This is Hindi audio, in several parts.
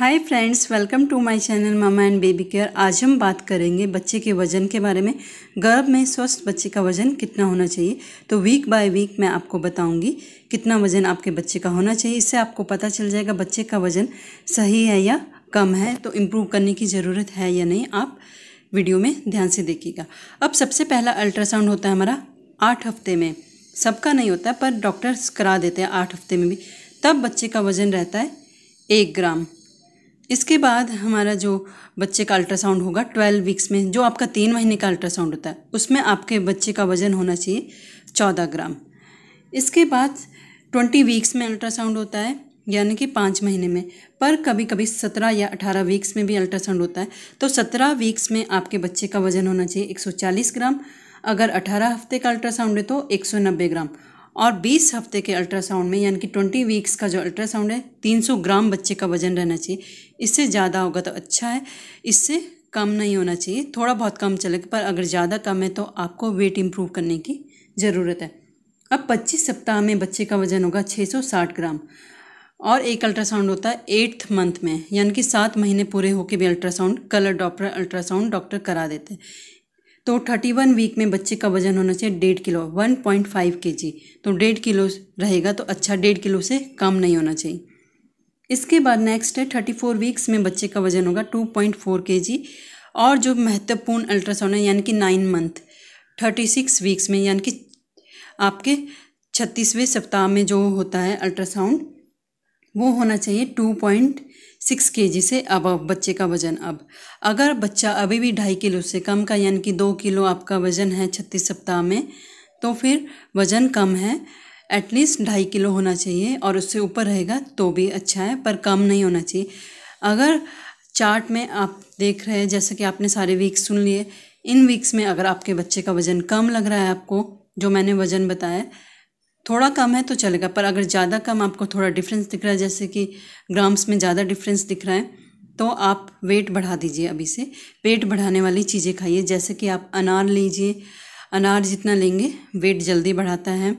hi friends welcome to my channel mama and baby care आज हम बात करेंगे बच्चे के वजन के बारे में गर्भ में स्वस्थ बच्चे का वजन कितना होना चाहिए तो वीक बाय वीक मैं आपको बताऊंगी कितना वजन आपके बच्चे का होना चाहिए इससे आपको पता चल जाएगा बच्चे का वजन सही है या कम है तो इम्प्रूव करने की ज़रूरत है या नहीं आप वीडियो में ध्यान से देखिएगा अब सबसे पहला अल्ट्रासाउंड होता है हमारा आठ हफ्ते में सबका नहीं होता पर डॉक्टर्स करा देते हैं आठ हफ्ते में भी तब बच्चे का वज़न रहता है एक ग्राम इसके बाद हमारा जो बच्चे का अल्ट्रासाउंड होगा ट्वेल्व वीक्स में जो आपका तीन महीने का अल्ट्रासाउंड होता है उसमें आपके बच्चे का वज़न होना चाहिए चौदह ग्राम इसके बाद ट्वेंटी वीक्स में अल्ट्रासाउंड होता है यानी कि पाँच महीने में पर कभी कभी सत्रह या अठारह वीक्स में भी अल्ट्रासाउंड होता है तो सत्रह वीक्स में आपके बच्चे का वज़न होना चाहिए एक सौ चालीस ग्राम अगर अठारह हफ्ते का अल्ट्रासाउंड है तो एक सौ नब्बे ग्राम और 20 हफ्ते के अल्ट्रासाउंड में यानी कि 20 वीक्स का जो अल्ट्रासाउंड है 300 ग्राम बच्चे का वजन रहना चाहिए इससे ज़्यादा होगा तो अच्छा है इससे कम नहीं होना चाहिए थोड़ा बहुत कम चलेगा पर अगर ज़्यादा कम है तो आपको वेट इम्प्रूव करने की ज़रूरत है अब 25 सप्ताह में बच्चे का वज़न होगा 660 ग्राम और एक अल्ट्रासाउंड होता है एट्थ मंथ में यानी कि सात महीने पूरे होके भी ultrasound colour doctor ultrasound doctor करा देते हैं तो थर्टी वन वीक में बच्चे का वजन होना चाहिए डेढ़ किलो वन पॉइंट फाइव के जी तो डेढ़ किलो रहेगा तो अच्छा डेढ़ किलो से कम नहीं होना चाहिए इसके बाद नेक्स्ट है थर्टी फोर वीक्स में बच्चे का वजन होगा टू पॉइंट फोर के जी और जो महत्वपूर्ण अल्ट्रासाउंड है यानी कि nine month thirty six weeks में यानी कि आपके छत्तीसवें सप्ताह में जो होता है अल्ट्रासाउंड वो होना चाहिए टू पॉइंट सिक्स के जी से अब बच्चे का वजन अब अगर बच्चा अभी भी ढाई किलो से कम का यानी कि दो किलो आपका वज़न है छत्तीस सप्ताह में तो फिर वज़न कम है एटलीस्ट ढाई किलो होना चाहिए और उससे ऊपर रहेगा तो भी अच्छा है पर कम नहीं होना चाहिए अगर चार्ट में आप देख रहे हैं जैसे कि आपने सारे वीक्स सुन लिए इन वीक्स में अगर आपके बच्चे का वज़न कम लग रहा है आपको जो मैंने वज़न बताया थोड़ा कम है तो चलेगा पर अगर ज़्यादा कम आपको थोड़ा डिफरेंस दिख रहा है जैसे कि ग्राम्स में ज़्यादा डिफरेंस दिख रहा है तो आप वेट बढ़ा दीजिए अभी से वेट बढ़ाने वाली चीज़ें खाइए जैसे कि आप अनार लीजिए अनार जितना लेंगे वेट जल्दी बढ़ाता है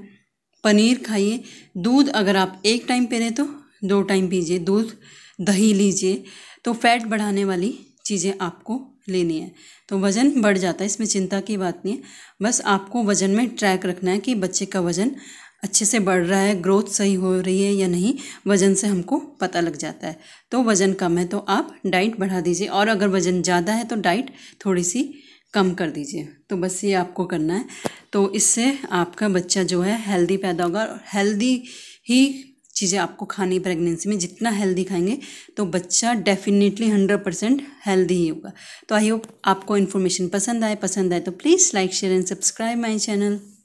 पनीर खाइए दूध अगर आप एक टाइम पे रहे तो दो टाइम पीजिए दूध दही लीजिए तो फैट बढ़ाने वाली चीज़ें आपको लेनी है तो वज़न बढ़ जाता है इसमें चिंता की बात नहीं है बस आपको वज़न में ट्रैक रखना है कि बच्चे का वज़न अच्छे से बढ़ रहा है ग्रोथ सही हो रही है या नहीं वज़न से हमको पता लग जाता है तो वज़न कम है तो आप डाइट बढ़ा दीजिए और अगर वज़न ज़्यादा है तो डाइट थोड़ी सी कम कर दीजिए तो बस ये आपको करना है तो इससे आपका बच्चा जो है हेल्दी पैदा होगा और हेल्दी ही चीज़ें आपको खानी प्रेगनेंसी में जितना हेल्दी खाएंगे तो बच्चा डेफिनेटली हंड्रेड परसेंट हेल्दी ही होगा तो आई होप आपको इन्फॉर्मेशन पसंद आए पसंद आए तो please like share and subscribe my channel